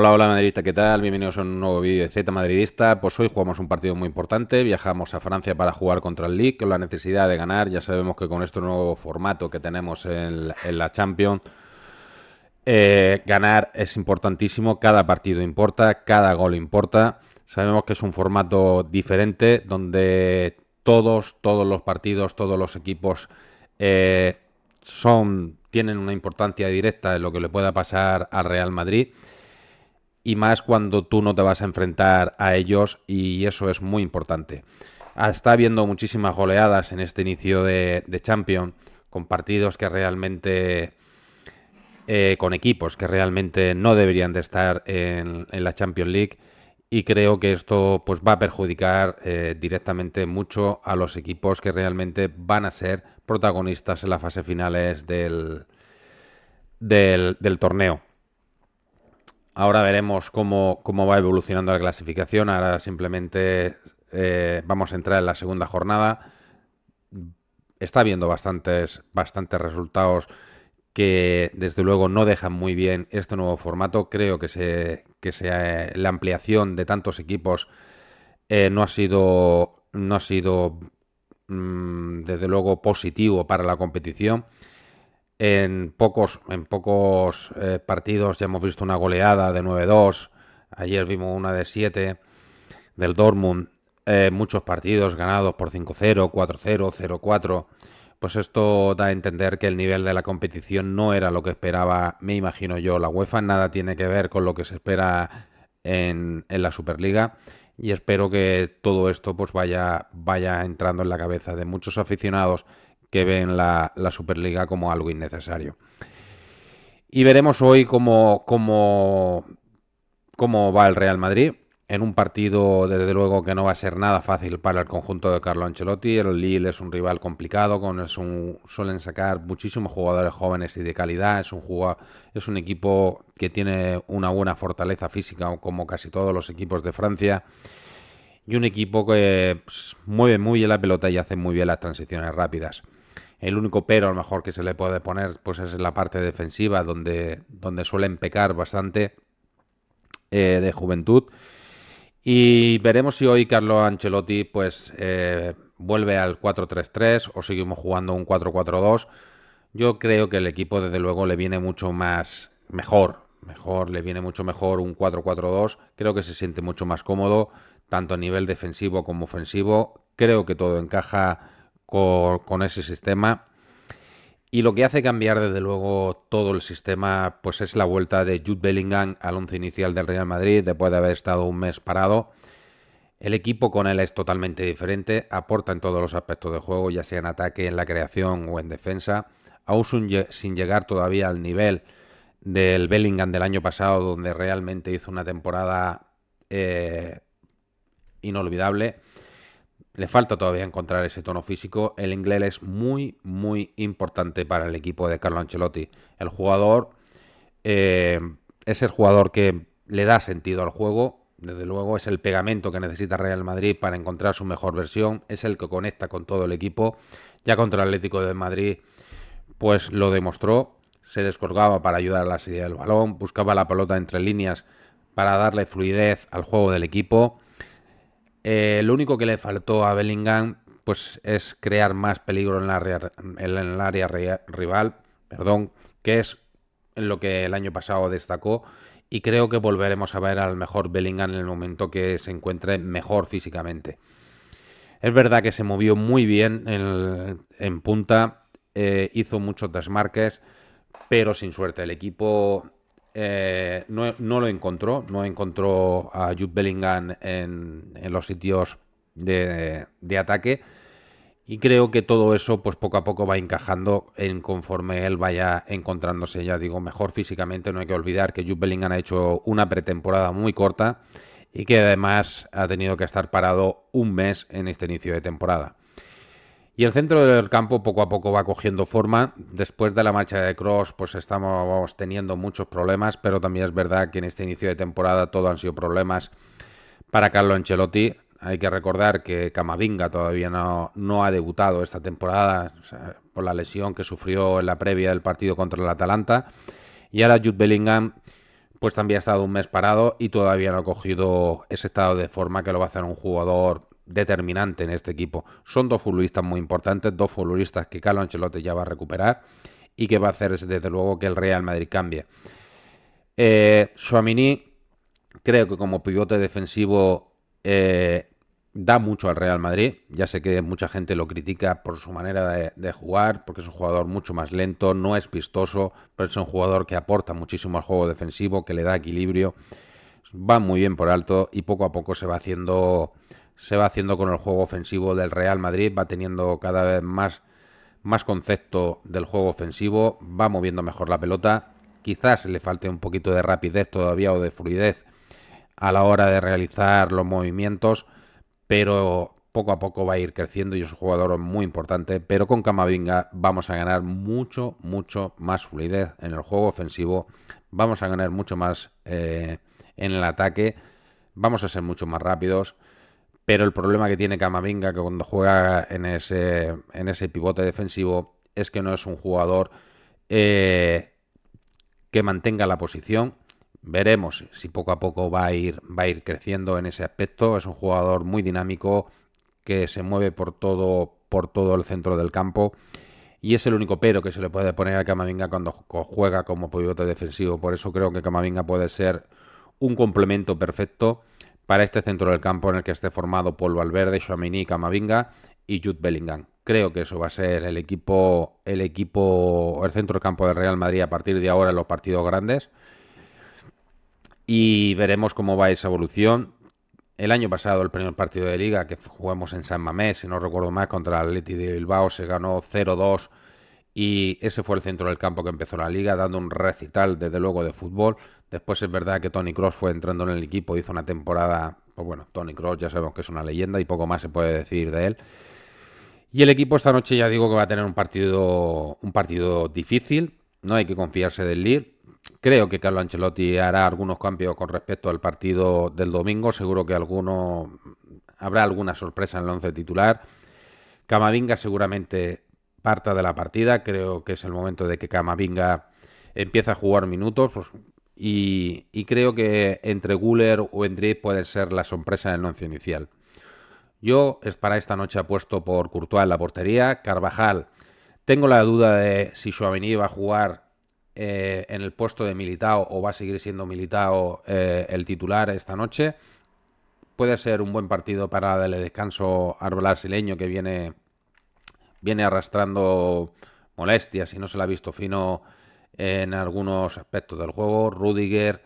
Hola, hola madridista, ¿qué tal? Bienvenidos a un nuevo vídeo de Z Madridista. Pues hoy jugamos un partido muy importante, viajamos a Francia para jugar contra el League, con la necesidad de ganar, ya sabemos que con este nuevo formato que tenemos en, la Champions, eh, ganar es importantísimo, cada partido importa, cada gol importa. Sabemos que es un formato diferente donde todos, todos los partidos, todos los equipos eh, son, tienen una importancia directa en lo que le pueda pasar al Real Madrid y más cuando tú no te vas a enfrentar a ellos y eso es muy importante. Está habiendo muchísimas goleadas en este inicio de, Champions con partidos que realmente... Eh, con equipos que realmente no deberían de estar en, la Champions League y creo que esto pues va a perjudicar eh, directamente mucho a los equipos que realmente van a ser protagonistas en las fase finales del, del torneo. Ahora veremos cómo, va evolucionando la clasificación. Ahora simplemente eh, vamos a entrar en la segunda jornada. Está habiendo bastantes, bastantes resultados que desde luego no dejan muy bien este nuevo formato. Creo que, se, que eh, la ampliación de tantos equipos eh, no ha sido, no ha sido mm, desde luego positivo para la competición. En pocos, en pocos eh, partidos ya hemos visto una goleada de 9-2. Ayer vimos una de 7 del Dortmund. Eh, muchos partidos ganados por 5-0, 4-0, 0-4. Pues esto da a entender que el nivel de la competición no era lo que esperaba, me imagino yo, la UEFA. Nada tiene que ver con lo que se espera en, en la Superliga. Y espero que todo esto pues vaya, vaya entrando en la cabeza de muchos aficionados que ven la, Superliga como algo innecesario. Y veremos hoy cómo, cómo va el Real Madrid en un partido, desde luego, que no va a ser nada fácil para el conjunto de Carlo Ancelotti. El Lille es un rival complicado, con un, suelen sacar muchísimos jugadores jóvenes y de calidad. Es un, es un equipo que tiene una buena fortaleza física, como casi todos los equipos de Francia. Y un equipo que pues, mueve muy bien la pelota y hace muy bien las transiciones rápidas. El único pero a lo mejor que se le puede poner pues es en la parte defensiva donde, donde suelen pecar bastante eh, de juventud. Y veremos si hoy Carlo Ancelotti pues eh, vuelve al 4-3-3 o seguimos jugando un 4-4-2. Yo creo que el equipo desde luego le viene mucho más mejor, mejor le viene mucho mejor un 4-4-2, creo que se siente mucho más cómodo tanto a nivel defensivo como ofensivo, creo que todo encaja con, ese sistema. Y lo que hace cambiar desde luego todo el sistema pues es la vuelta de Jude Bellingham al once inicial del Real Madrid después de haber estado un mes parado. El equipo con él es totalmente diferente, aporta en todos los aspectos del juego, ya sea en ataque, en la creación o en defensa, aún sin llegar todavía al nivel del Bellingham del año pasado, donde realmente hizo una temporada eh, inolvidable. Le falta todavía encontrar ese tono físico. El inglés es muy, muy importante para el equipo de Carlo Ancelotti. El jugador eh, es el jugador que le da sentido al juego. Desde luego es el pegamento que necesita Real Madrid para encontrar su mejor versión. Es el que conecta con todo el equipo. Ya contra el Atlético de Madrid, pues lo demostró. Se descolgaba para ayudar a la salida del balón. Buscaba la pelota entre líneas para darle fluidez al juego del equipo eh, lo único que le faltó a Bellingham pues, es crear más peligro en, el área rival, perdón, que es lo que el año pasado destacó y creo que volveremos a ver al mejor Bellingham en el momento que se encuentre mejor físicamente. Es verdad que se movió muy bien en, punta, eh, hizo muchos desmarques, pero sin suerte. El equipo eh, no, lo encontró, no encontró a Jude Bellingham en, los sitios de, de, ataque. Y creo que todo eso, pues poco a poco va encajando en conforme él vaya encontrándose, ya digo, mejor físicamente. No hay que olvidar que Jude Bellingham ha hecho una pretemporada muy corta y que además ha tenido que estar parado un mes en este inicio de temporada. Y el centro del campo poco a poco va cogiendo forma. Después de la marcha de Cross, pues estamos teniendo muchos problemas, pero también es verdad que en este inicio de temporada todo han sido problemas para Carlo Ancelotti. Hay que recordar que Camavinga todavía no, ha debutado esta temporada por la lesión que sufrió en la previa del partido contra el Atalanta. Y ahora Jude Bellingham, pues también ha estado un mes parado y todavía no ha cogido ese estado de forma que lo va a hacer un jugador determinante en este equipo. Son dos futbolistas muy importantes, dos futbolistas que Carlos Ancelotti ya va a recuperar y que va a hacer desde luego que el Real Madrid cambie. Suamini eh, creo que como pivote defensivo eh, da mucho al Real Madrid. Ya sé que mucha gente lo critica por su manera de, de, jugar, porque es un jugador mucho más lento, no es pistoso, pero es un jugador que aporta muchísimo al juego defensivo, que le da equilibrio. Va muy bien por alto y poco a poco se va haciendo se va haciendo con el juego ofensivo del Real Madrid, va teniendo cada vez más, más concepto del juego ofensivo, va moviendo mejor la pelota, quizás le falte un poquito de rapidez todavía o de fluidez a la hora de realizar los movimientos, pero poco a poco va a ir creciendo y es un jugador muy importante, pero con Camavinga vamos a ganar mucho, mucho más fluidez en el juego ofensivo, vamos a ganar mucho más eh, en el ataque, vamos a ser mucho más rápidos pero el problema que tiene Camavinga, que cuando juega en ese, en ese pivote defensivo, es que no es un jugador eh, que mantenga la posición. Veremos si poco a poco va a, ir, va a ir creciendo en ese aspecto. Es un jugador muy dinámico que se mueve por todo, por todo el centro del campo. Y es el único pero que se le puede poner a Camavinga cuando juega como pivote defensivo. Por eso creo que Camavinga puede ser un complemento perfecto para este centro del campo en el que esté formado Paul Valverde, Xuamini, Camavinga y Jude Bellingham. Creo que eso va a ser el equipo, el equipo, el centro del campo del Real Madrid a partir de ahora en los partidos grandes. Y veremos cómo va esa evolución. El año pasado, el primer partido de liga que jugamos en San Mamés, si no recuerdo más, contra el Atleti de Bilbao, se ganó 0-2 y ese fue el centro del campo que empezó la liga, dando un recital, desde luego, de fútbol. Después es verdad que Tony Cross fue entrando en el equipo, hizo una temporada, pues bueno, Tony Cross ya sabemos que es una leyenda y poco más se puede decir de él. Y el equipo esta noche ya digo que va a tener un partido, un partido difícil, no hay que confiarse del Lille. Creo que Carlo Ancelotti hará algunos cambios con respecto al partido del domingo, seguro que alguno, habrá alguna sorpresa en el once titular. Camavinga seguramente parta de la partida. Creo que es el momento de que Camavinga empieza a jugar minutos. Pues, y, creo que entre Guller o Endri puede ser la sorpresa del once inicial. Yo es para esta noche apuesto por Courtois en la portería. Carvajal, tengo la duda de si Suavení va a jugar eh, en el puesto de Militao o va a seguir siendo Militao eh, el titular esta noche. Puede ser un buen partido para darle descanso al brasileño que viene viene arrastrando molestias y no se la ha visto fino en algunos aspectos del juego. Rudiger,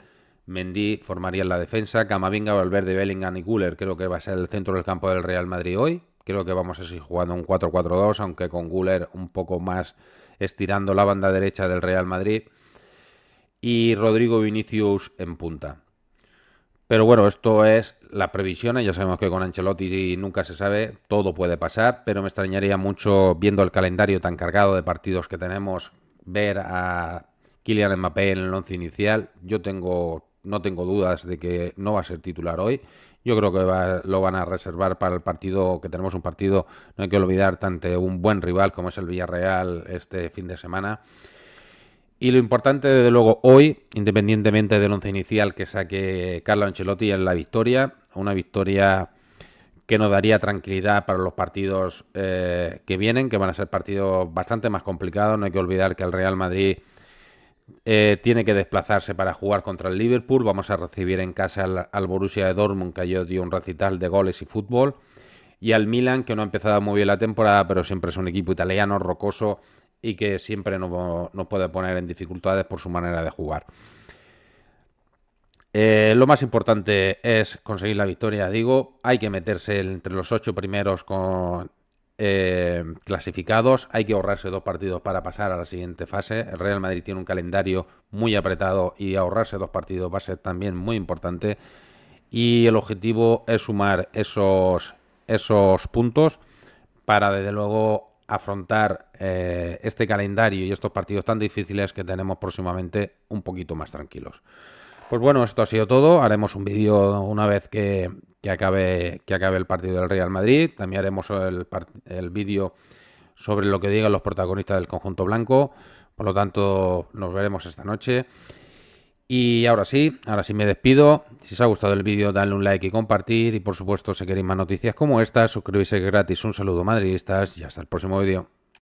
Mendy formarían la defensa. Camavinga, Valverde, Bellingham y Guller creo que va a ser el centro del campo del Real Madrid hoy. Creo que vamos a seguir jugando un 4-4-2, aunque con Guller un poco más estirando la banda derecha del Real Madrid. Y Rodrigo Vinicius en punta. Pero bueno, esto es las previsiones, ¿eh? ya sabemos que con Ancelotti nunca se sabe, todo puede pasar, pero me extrañaría mucho viendo el calendario tan cargado de partidos que tenemos, ver a Kylian Mbappé en el once inicial. Yo tengo, no tengo dudas de que no va a ser titular hoy. Yo creo que lo van a reservar para el partido, que tenemos un partido, no hay que olvidar, tanto un buen rival como es el Villarreal este fin de semana. Y lo importante, desde luego, hoy, independientemente del once inicial que saque Carlo Ancelotti en la victoria, una victoria que nos daría tranquilidad para los partidos eh, que vienen, que van a ser partidos bastante más complicados. No hay que olvidar que el Real Madrid eh, tiene que desplazarse para jugar contra el Liverpool. Vamos a recibir en casa al, Borussia de Dortmund, que ayer dio un recital de goles y fútbol. Y al Milan, que no ha empezado muy bien la temporada, pero siempre es un equipo italiano, rocoso y que siempre nos puede poner en dificultades por su manera de jugar. Eh, lo más importante es conseguir la victoria, digo. Hay que meterse entre los ocho primeros eh, clasificados. Hay que ahorrarse dos partidos para pasar a la siguiente fase. El Real Madrid tiene un calendario muy apretado y ahorrarse dos partidos va a ser también muy importante. Y el objetivo es sumar esos, esos puntos para, desde luego, afrontar eh, este calendario y estos partidos tan difíciles que tenemos próximamente un poquito más tranquilos. Pues bueno, esto ha sido todo. Haremos un vídeo una vez que, acabe, que acabe el partido del Real Madrid. También haremos el, vídeo sobre lo que digan los protagonistas del conjunto blanco. Por lo tanto, nos veremos esta noche. Y ahora sí, ahora sí me despido. Si os ha gustado el vídeo, dadle un like y compartir. Y por supuesto, si queréis más noticias como esta, suscribirse gratis. Un saludo madridistas y hasta el próximo vídeo.